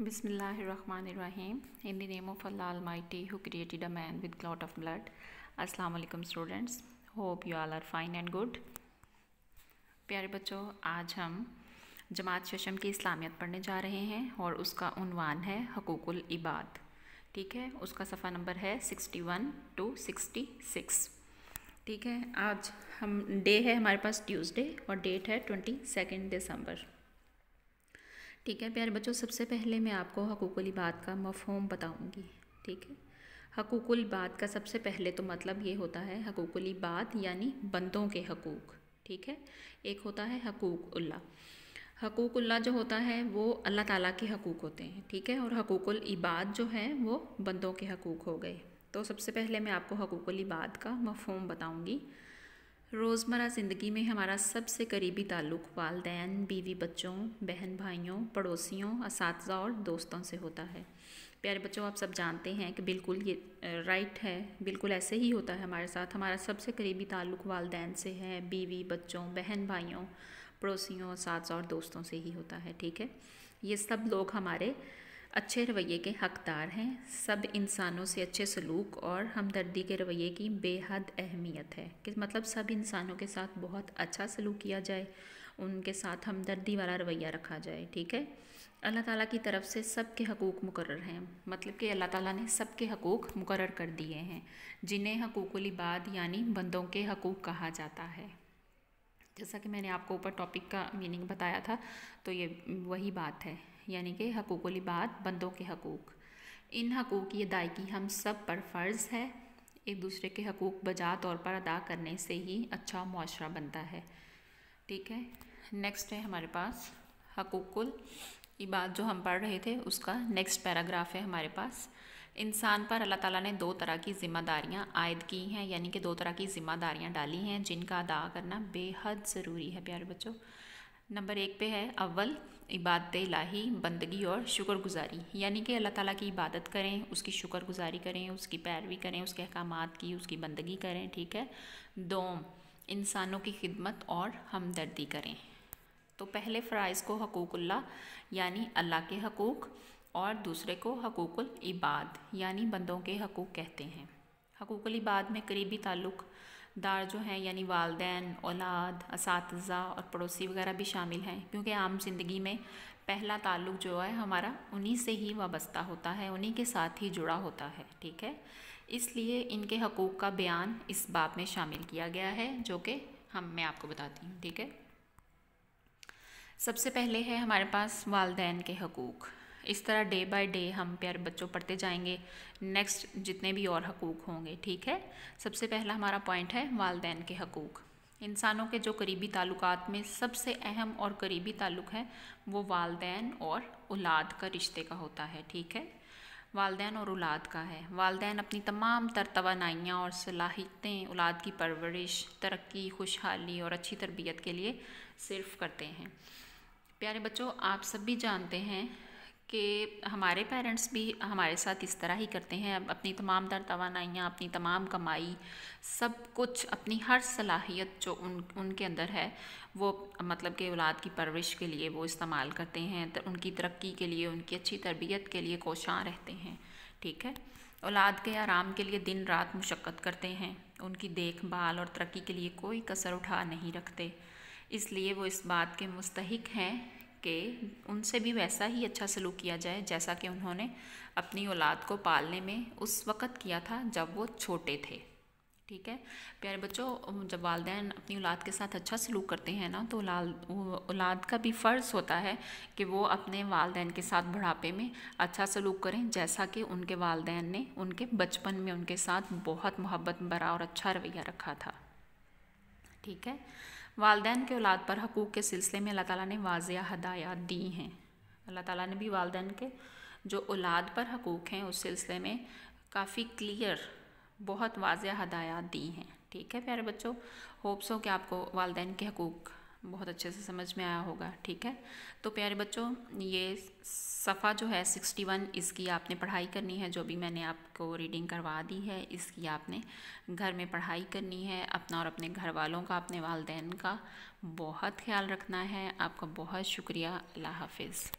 बिसमीम in the name of Allah mighty who created a man with clot of blood अस्सलाम वालेकुम students hope you all are fine and good प्यारे बच्चों आज हम जमात शशम की इस्लामियत पढ़ने जा रहे हैं और उसका उनवान है हकूकुल इबाद ठीक है उसका सफ़ा नंबर है sixty one two sixty six ठीक है आज हम डे है हमारे पास ट्यूसडे और डेट है ट्वेंटी सेकेंड दिसंबर ठीक है प्यारे बच्चों सबसे पहले मैं आपको हकूकुल इबाद का मफहम बताऊंगी ठीक है हकूकुल इबाद का सबसे पहले तो मतलब ये होता है हकूकुल इबाद यानी बंदों के हकूक़ ठीक है एक होता है हकूकुल्ला हकूकुल्ला जो होता है वो अल्लाह ताला के हकूक़ होते हैं ठीक है और हकूकुल इबाद जो है वो बंदों के हकूक़ हो गए तो सबसे पहले मैं आपको हकूकुल इबाद का मफहम बताऊँगी रोज़मर ज़िंदगी में हमारा सबसे करीबी ताल्लुक़ वालदेन बीवी बच्चों बहन भाइयों पड़ोसियों इस और दोस्तों से होता है प्यारे बच्चों आप सब जानते हैं कि बिल्कुल ये राइट है बिल्कुल ऐसे ही होता है हमारे साथ हमारा सबसे करीबी ताल्लुक़ वालदेन से है बीवी बच्चों बहन भाइयों पड़ोसियों इस और दोस्तों से ही होता है ठीक है ये सब लोग हमारे अच्छे रवैये के हकदार हैं सब इंसानों से अच्छे सलूक और हमदर्दी के रवैये की बेहद अहमियत है कि मतलब सब इंसानों के साथ बहुत अच्छा सलूक किया जाए उनके साथ हमदर्दी वाला रवैया रखा जाए ठीक है अल्लाह ताला की तरफ से सब के हकूक़ मुकर हैं मतलब कि अल्लाह ताला ने सब के हकूक़ मुकर कर दिए हैं जिन्हें हकूक लिबाद यानी बंदों के हकूक़ कहा जाता है जैसा कि मैंने आपको ऊपर टॉपिक का मीनिंग बताया था तो ये वही बात है यानी कि हकूक़ली बात बंदों के हकूक़ इन हकूक़ की अदायगी हम सब पर फ़र्ज़ है एक दूसरे के हकूक़ बजा तौर पर अदा करने से ही अच्छा मुआरा बनता है ठीक है नेक्स्ट है हमारे पास हकूक़ुल इबाद जो हम पढ़ रहे थे उसका नेक्स्ट पैराग्राफ है हमारे पास इंसान पर अल्लाह ताला ने दो तरह की ज़िम्मेदारियां आयद की हैं यानी कि दो तरह की ज़िम्मेदारियां डाली हैं जिनका अदा करना बेहद ज़रूरी है प्यारे बच्चों नंबर एक पे है अव्वल इबादत लाही बंदगी और शुक्रगुजारी यानी कि अल्लाह ताला की इबादत करें उसकी शुक्रगुजारी करें उसकी पैरवी करें उसके अहकाम की उसकी बंदगी करें ठीक है दोम इंसानों की खिदमत और हमदर्दी करें तो पहले फ़राइज़ को हकूक़ल्ला यानी अल्लाह के हकूक़ और दूसरे को हकूक़ुल इबाद यानी बंदों के हकूक़ कहते हैं हकूक़ुल इबाद में करीबी ताल्लुक़ दार जो हैं यानी वालदेन औलाद इस और पड़ोसी वगैरह भी शामिल हैं क्योंकि आम जिंदगी में पहला ताल्लुक़ जो है हमारा उन्हीं से ही वाबस्ता होता है उन्हीं के साथ ही जुड़ा होता है ठीक है इसलिए इनके हकूक़ का बयान इस बाब में शामिल किया गया है जो कि हम मैं आपको बताती हूँ ठीक है सबसे पहले है हमारे पास वालदेन के हकूक़ इस तरह डे बाय डे हम प्यारे बच्चों पढ़ते जाएंगे नेक्स्ट जितने भी और हकूक़ होंगे ठीक है सबसे पहला हमारा पॉइंट है वालदेन के हकूक़ इंसानों के जो करीबी ताल्लुकात में सबसे अहम और करीबी ताल्लुक है वो वालदेन और औलाद का रिश्ते का होता है ठीक है वालदेन और औलाद का है वालदेन अपनी तमाम तर तोानाइयाँ और सलाहितें औलाद की परवरिश तरक्की खुशहाली और अच्छी तरबियत के लिए सिर्फ करते हैं प्यारे बच्चों आप सब भी जानते हैं कि हमारे पेरेंट्स भी हमारे साथ इस तरह ही करते हैं अपनी तमाम दर तोानाइयाँ अपनी तमाम कमाई सब कुछ अपनी हर सलाहियत जो उन उनके अंदर है वो मतलब कि औलाद की परवरिश के लिए वो इस्तेमाल करते हैं तर, उनकी तरक्की के लिए उनकी अच्छी तरबियत के लिए कोशाँ रहते हैं ठीक है औलाद के आराम के लिए दिन रात मुशक्क़त करते हैं उनकी देखभाल और तरक्की के लिए कोई कसर उठा नहीं रखते इसलिए वो इस बात के मुस्तक हैं कि उनसे भी वैसा ही अच्छा सलूक किया जाए जैसा कि उन्होंने अपनी औलाद को पालने में उस वक़्त किया था जब वो छोटे थे ठीक है प्यारे बच्चों जब वालदे अपनी औलाद के साथ अच्छा सलूक करते हैं ना तो औलाद औलाद का भी फ़र्ज़ होता है कि वो अपने वालदेन के साथ बुढ़ापे में अच्छा सलूक करें जैसा कि उनके वालदेन ने उनके बचपन में उनके साथ बहुत मोहब्बत भरा और अच्छा रवैया रखा था ठीक है वालदेन के औलाद पर हकूक़ के सिलसिले में अल्लाह ताला ने वाज़ हदायत दी हैं अल्लाह ताला ने भी वालदेन के जो औलाद पर हकूक़ हैं उस सिलसिले में काफ़ी क्लियर बहुत वाजिया हदायत दी हैं ठीक है प्यारे बच्चों होप्स हो कि आपको वालदेन के हकूक़ बहुत अच्छे से समझ में आया होगा ठीक है तो प्यारे बच्चों ये सफ़ा जो है सिक्सटी वन इसकी आपने पढ़ाई करनी है जो भी मैंने आपको रीडिंग करवा दी है इसकी आपने घर में पढ़ाई करनी है अपना और अपने घर वालों का अपने वालदेन का बहुत ख्याल रखना है आपका बहुत शुक्रिया अल्लाह हाफिज़